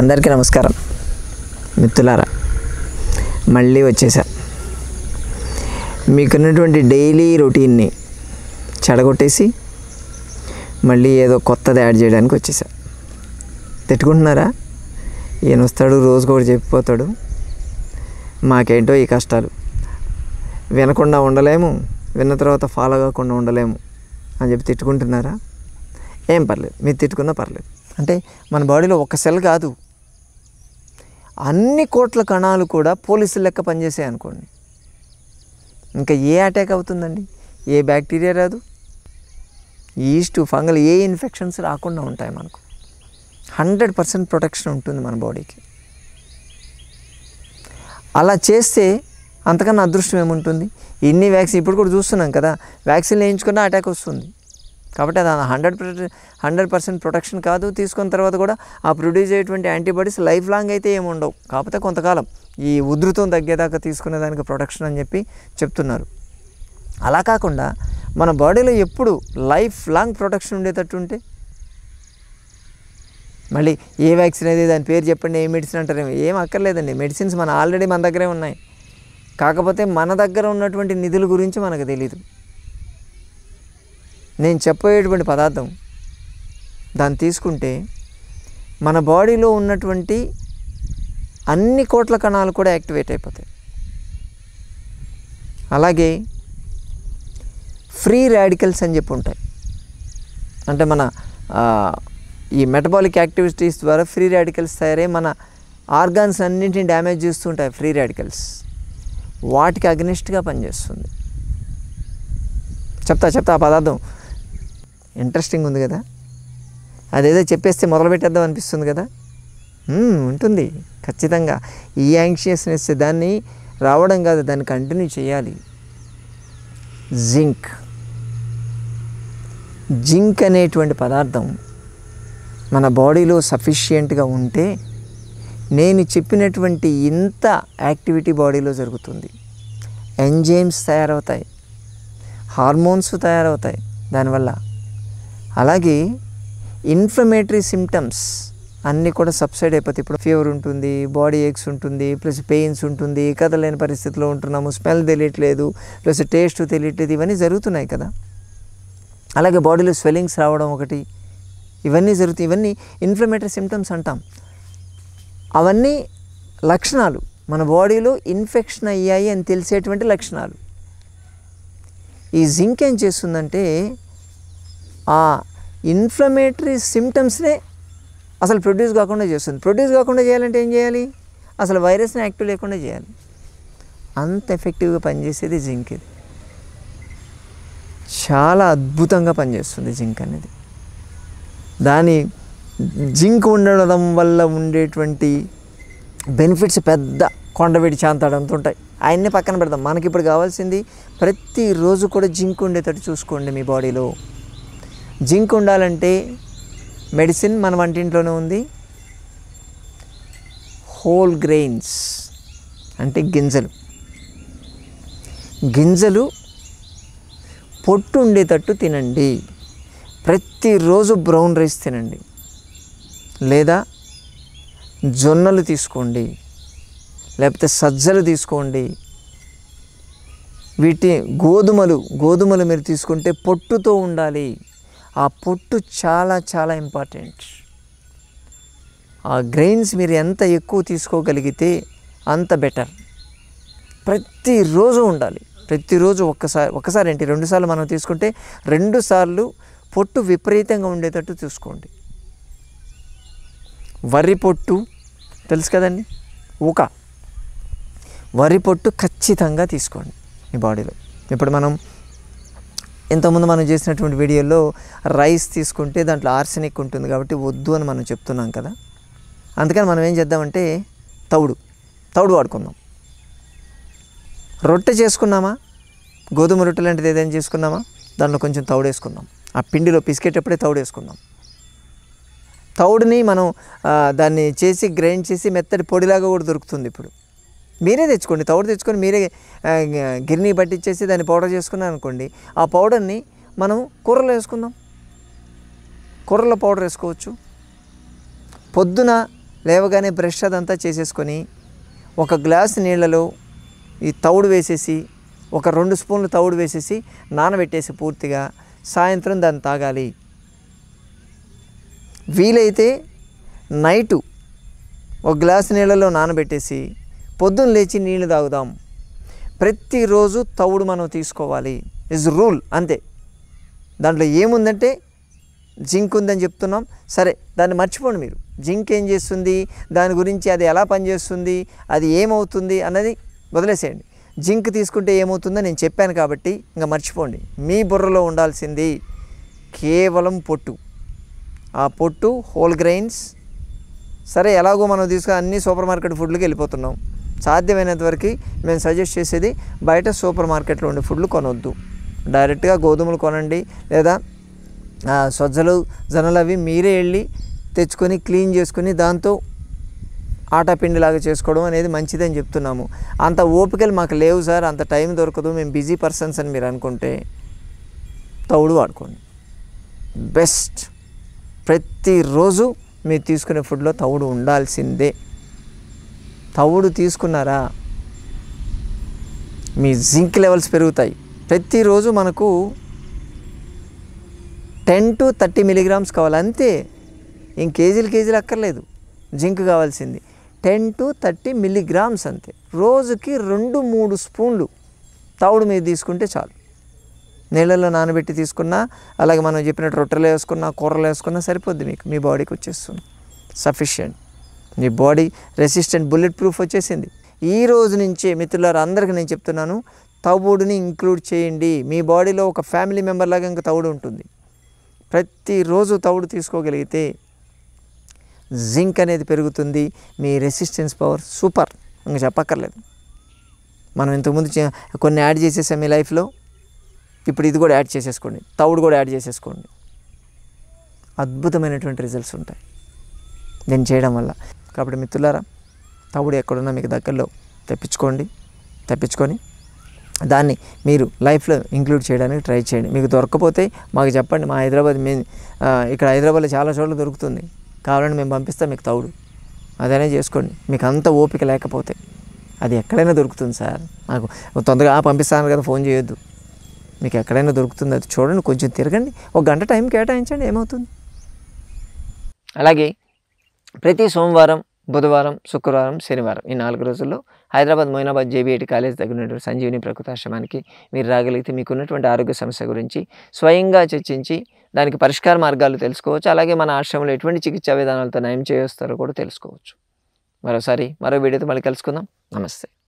అందరికీ నమస్కారం మిత్రులారా మళ్ళీ వచ్చేసా మీకున్నటువంటి డైలీ రొటీన్ని చెడగొట్టేసి మళ్ళీ ఏదో కొత్తది యాడ్ చేయడానికి వచ్చేసా తిట్టుకుంటున్నారా ఈయన వస్తాడు రోజు కూడా చెప్పిపోతాడు మాకేంటో ఈ కష్టాలు వినకుండా ఉండలేము విన్న తర్వాత ఫాలో కాకుండా ఉండలేము అని చెప్పి తిట్టుకుంటున్నారా ఏం పర్లేదు మీరు తిట్టుకున్నా పర్లేదు అంటే మన బాడీలో ఒక సెల్ కాదు అన్ని కోట్ల కణాలు కూడా పోలీసులు లెక్క పనిచేసాయి అనుకోండి ఇంకా ఏ అటాక్ అవుతుందండి ఏ బ్యాక్టీరియా రాదు ఈస్ట్ ఫంగల్ ఏ ఇన్ఫెక్షన్స్ రాకుండా ఉంటాయి మనకు హండ్రెడ్ పర్సెంట్ ప్రొటెక్షన్ ఉంటుంది మన బాడీకి అలా చేస్తే అంతకన్నా అదృష్టం ఏముంటుంది ఇన్ని వ్యాక్సిన్ ఇప్పుడు కూడా చూస్తున్నాం కదా వ్యాక్సిన్ వేయించుకున్నా అటాక్ వస్తుంది కాబట్టి అది హండ్రెడ్ హండ్రెడ్ పర్సెంట్ ప్రొటెక్షన్ కాదు తీసుకున్న తర్వాత కూడా ఆ ప్రొడ్యూస్ అయ్యేటువంటి యాంటీబాడీస్ లైఫ్ లాంగ్ అయితే ఏమి ఉండవు కాకపోతే కొంతకాలం ఈ ఉధృతం తగ్గేదాకా తీసుకునే దానికి ప్రొటెక్షన్ అని చెప్పి చెప్తున్నారు అలా కాకుండా మన బాడీలో ఎప్పుడు లైఫ్ లాంగ్ ప్రొటెక్షన్ ఉండేటట్టు ఉంటే మళ్ళీ ఏ వ్యాక్సిన్ అయితే దాని పేరు చెప్పండి ఏ మెడిసిన్ అంటారు ఏం అక్కర్లేదండి మెడిసిన్స్ మన ఆల్రెడీ మన దగ్గరే ఉన్నాయి కాకపోతే మన దగ్గర ఉన్నటువంటి నిధుల గురించి మనకు తెలియదు నేను చెప్పబోయేటువంటి పదార్థం దాన్ని తీసుకుంటే మన బాడీలో ఉన్నటువంటి అన్ని కోట్ల కణాలు కూడా యాక్టివేట్ అయిపోతాయి అలాగే ఫ్రీ రాడికల్స్ అని చెప్పి ఉంటాయి అంటే మన ఈ మెటబాలిక్ యాక్టివిటీస్ ద్వారా ఫ్రీ రాడికల్స్ తయారై మన ఆర్గాన్స్ అన్నింటిని డ్యామేజ్ ఉంటాయి ఫ్రీ రాడికల్స్ వాటికి అగ్నిస్ట్గా పనిచేస్తుంది చెప్తా చెప్తా ఆ పదార్థం ఇంట్రెస్టింగ్ ఉంది కదా అదేదో చెప్పేస్తే మొదలు పెట్టేద్దాం అనిపిస్తుంది కదా ఉంటుంది ఖచ్చితంగా ఈ యాంగ్షియస్నెస్ దాన్ని రావడం కాదు దాన్ని కంటిన్యూ చేయాలి జింక్ జింక్ అనేటువంటి పదార్థం మన బాడీలో సఫిషియెంట్గా ఉంటే నేను చెప్పినటువంటి ఇంత యాక్టివిటీ బాడీలో జరుగుతుంది ఎంజైమ్స్ తయారవుతాయి హార్మోన్స్ తయారవుతాయి దానివల్ల అలాగే ఇన్ఫ్లమేటరీ సిమ్టమ్స్ అన్నీ కూడా సబ్సైడ్ అయిపోతాయి ఇప్పుడు ఫీవర్ ఉంటుంది బాడీ ఏక్స్ ఉంటుంది ప్లస్ పెయిన్స్ ఉంటుంది కదలేని పరిస్థితిలో ఉంటున్నాము స్మెల్ తెలియట్లేదు ప్లస్ టేస్ట్ తెలియట్లేదు ఇవన్నీ జరుగుతున్నాయి కదా అలాగే బాడీలో స్వెల్లింగ్స్ రావడం ఒకటి ఇవన్నీ జరుగుతాయి ఇవన్నీ ఇన్ఫ్లమేటరీ సిమ్టమ్స్ అంటాం అవన్నీ లక్షణాలు మన బాడీలో ఇన్ఫెక్షన్ అయ్యాయి అని తెలిసేటువంటి లక్షణాలు ఈ జింక్ ఏం చేస్తుందంటే ఆ ఇన్ఫ్లమేటరీ సిమ్టమ్స్నే అసలు ప్రొడ్యూస్ కాకుండా చేస్తుంది ప్రొడ్యూస్ కాకుండా చేయాలంటే ఏం చేయాలి అసలు వైరస్ని యాక్టివ్ లేకుండా చేయాలి అంత ఎఫెక్టివ్గా పనిచేసేది జింక్ ఇది చాలా అద్భుతంగా పనిచేస్తుంది జింక్ అనేది దాని జింక్ ఉండడం వల్ల ఉండేటువంటి బెనిఫిట్స్ పెద్ద కొండవీడి చాంతాడంతో ఉంటాయి ఆయన్ని పక్కన పెడదాం మనకి ఇప్పుడు కావాల్సింది ప్రతిరోజు కూడా జింక్ ఉండేటట్టు చూసుకోండి మీ బాడీలో జింక్ ఉండాలంటే మెడిసిన్ మన వంటింట్లోనే ఉంది హోల్ గ్రెయిన్స్ అంటే గింజలు గింజలు పొట్టు ఉండేటట్టు తినండి ప్రతిరోజు బ్రౌన్ రైస్ తినండి లేదా జొన్నలు తీసుకోండి లేకపోతే సజ్జలు తీసుకోండి వీటి గోధుమలు గోధుమలు మీరు తీసుకుంటే పొట్టుతో ఉండాలి ఆ పొట్టు చాలా చాలా ఇంపార్టెంట్ ఆ గ్రెయిన్స్ మీరు ఎంత ఎక్కువ తీసుకోగలిగితే అంత బెటర్ ప్రతిరోజు ఉండాలి ప్రతిరోజు ఒక్కసారి ఒకసారి ఏంటి రెండుసార్లు మనం తీసుకుంటే రెండుసార్లు పొట్టు విపరీతంగా ఉండేటట్టు చూసుకోండి వరి పొట్టు తెలుసు కదండి ఒక వరి పొట్టు ఖచ్చితంగా తీసుకోండి మీ బాడీలో ఇప్పుడు మనం ఇంతకుముందు మనం చేసినటువంటి వీడియోలో రైస్ తీసుకుంటే దాంట్లో ఆర్సెనిక్ ఉంటుంది కాబట్టి వద్దు అని మనం చెప్తున్నాం కదా అందుకని మనం ఏం చేద్దామంటే తౌడు తౌడు వాడుకుందాం రొట్టె చేసుకున్నామా గోధుమ రొట్టె లాంటిది ఏదైనా చేసుకున్నామా దాంట్లో కొంచెం తౌడు వేసుకుందాం ఆ పిండిలో పిసికేటప్పుడే వేసుకుందాం తౌడుని మనం దాన్ని చేసి గ్రైండ్ చేసి మెత్తటి పొడిలాగా కూడా దొరుకుతుంది ఇప్పుడు మీరే తెచ్చుకోండి తౌడు తెచ్చుకొని మీరే గిర్నీ పట్టించేసి దాన్ని పౌడర్ చేసుకున్నాను అనుకోండి ఆ పౌడర్ని మనం కూరలో వేసుకుందాం కూరలో పౌడర్ వేసుకోవచ్చు పొద్దున లేవగానే బ్రష్ అదంతా చేసేసుకొని ఒక గ్లాస్ నీళ్ళలో ఈ తౌడు వేసేసి ఒక రెండు స్పూన్లు తౌడు వేసేసి నానబెట్టేసి పూర్తిగా సాయంత్రం దాన్ని తాగాలి వీలైతే నైటు ఒక గ్లాస్ నీళ్ళలో నానబెట్టేసి పొద్దున్న లేచి నీళ్లు తాగుదాం ప్రతిరోజు తవుడు మనం తీసుకోవాలి ఇస్ రూల్ అంతే దాంట్లో ఏముందంటే జింక్ ఉందని చెప్తున్నాం సరే దాన్ని మర్చిపోండి మీరు జింక్ ఏం చేస్తుంది దాని గురించి అది ఎలా పనిచేస్తుంది అది ఏమవుతుంది అన్నది వదిలేసేయండి జింక్ తీసుకుంటే ఏమవుతుందో నేను చెప్పాను కాబట్టి ఇంకా మర్చిపోండి మీ బుర్రలో ఉండాల్సింది కేవలం పొట్టు ఆ పొట్టు హోల్ గ్రెయిన్స్ సరే ఎలాగో మనం తీసుకుని అన్ని సూపర్ మార్కెట్ ఫుడ్లకి వెళ్ళిపోతున్నాం సాధ్యమైనంత వరకు మేము సజెస్ట్ చేసేది బయట సూపర్ మార్కెట్లో ఉండే ఫుడ్లు కొనొద్దు డైరెక్ట్గా గోధుమలు కొనండి లేదా సజ్జలు జనలు అవి మీరే వెళ్ళి తెచ్చుకొని క్లీన్ చేసుకుని దాంతో పిండిలాగా చేసుకోవడం అనేది మంచిదని చెప్తున్నాము అంత ఓపికలు మాకు లేవు సార్ అంత టైం దొరకదు మేము బిజీ పర్సన్స్ అని మీరు అనుకుంటే తౌడు వాడుకోండి బెస్ట్ ప్రతిరోజు మీరు తీసుకునే ఫుడ్లో తౌడు ఉండాల్సిందే తవుడు తీసుకున్నారా మీ జింక్ లెవెల్స్ పెరుగుతాయి ప్రతిరోజు మనకు టెన్ టు థర్టీ మిలీగ్రామ్స్ కావాలి అంతే ఇంక కేజీలు కేజీలు అక్కర్లేదు జింక్ కావాల్సింది టెన్ టు థర్టీ మిల్లీగ్రామ్స్ అంతే రోజుకి రెండు మూడు స్పూన్లు తవుడు మీద తీసుకుంటే చాలు నీళ్ళల్లో నానబెట్టి తీసుకున్నా అలాగే మనం చెప్పినట్టు రొట్టెలు వేసుకున్నా కూరలు వేసుకున్నా సరిపోద్ది మీకు మీ బాడీకి వచ్చేస్తుంది సఫిషియంట్ మీ బాడీ రెసిస్టెంట్ బుల్లెట్ ప్రూఫ్ వచ్చేసింది ఈ రోజు నుంచి మిత్రుల అందరికీ నేను చెప్తున్నాను తవుడుని ఇంక్లూడ్ చేయండి మీ బాడీలో ఒక ఫ్యామిలీ మెంబర్ లాగా ఇంకా తవుడు ఉంటుంది ప్రతిరోజు తవుడు తీసుకోగలిగితే జింక్ అనేది పెరుగుతుంది మీ రెసిస్టెన్స్ పవర్ సూపర్ ఇంకా చెప్పక్కర్లేదు మనం ఇంతకుముందు కొన్ని యాడ్ చేసేసాం మీ లైఫ్లో ఇప్పుడు ఇది కూడా యాడ్ చేసేసుకోండి తవుడు కూడా యాడ్ చేసేసుకోండి అద్భుతమైనటువంటి రిజల్ట్స్ ఉంటాయి దీన్ని చేయడం వల్ల కాబట్టి మిత్రులారా తవుడు ఎక్కడున్నా మీకు దగ్గరలో తెప్పించుకోండి తెప్పించుకొని దాన్ని మీరు లైఫ్లో ఇంక్లూడ్ చేయడానికి ట్రై చేయండి మీకు దొరకపోతే మాకు చెప్పండి మా హైదరాబాద్ మీ ఇక్కడ హైదరాబాద్లో చాలా చోట్ల దొరుకుతుంది కావాలని మేము పంపిస్తాం మీకు తవుడు అదనే చేసుకోండి మీకు అంత ఓపిక లేకపోతే అది ఎక్కడైనా దొరుకుతుంది సార్ నాకు తొందరగా పంపిస్తాను కదా ఫోన్ చేయొద్దు మీకు ఎక్కడైనా దొరుకుతుంది అది చూడండి కొంచెం తిరగండి ఒక గంట టైం కేటాయించండి ఏమవుతుంది అలాగే ప్రతి సోమవారం బుధవారం శుక్రవారం శనివారం ఈ నాలుగు రోజుల్లో హైదరాబాద్ మొయినాబాద్ జేబీఐటి కాలేజ్ దగ్గర ఉన్నటువంటి సంజీవిని ప్రకృతాశ్రమానికి మీరు రాగలిగితే మీకున్నటువంటి ఆరోగ్య సమస్య గురించి స్వయంగా చర్చించి దానికి పరిష్కార మార్గాలు తెలుసుకోవచ్చు అలాగే మన ఆశ్రమంలో ఎటువంటి చికిత్సా విధానాలతో నయం చేస్తారో కూడా తెలుసుకోవచ్చు మరోసారి మరో వీడియోతో మళ్ళీ కలుసుకుందాం నమస్తే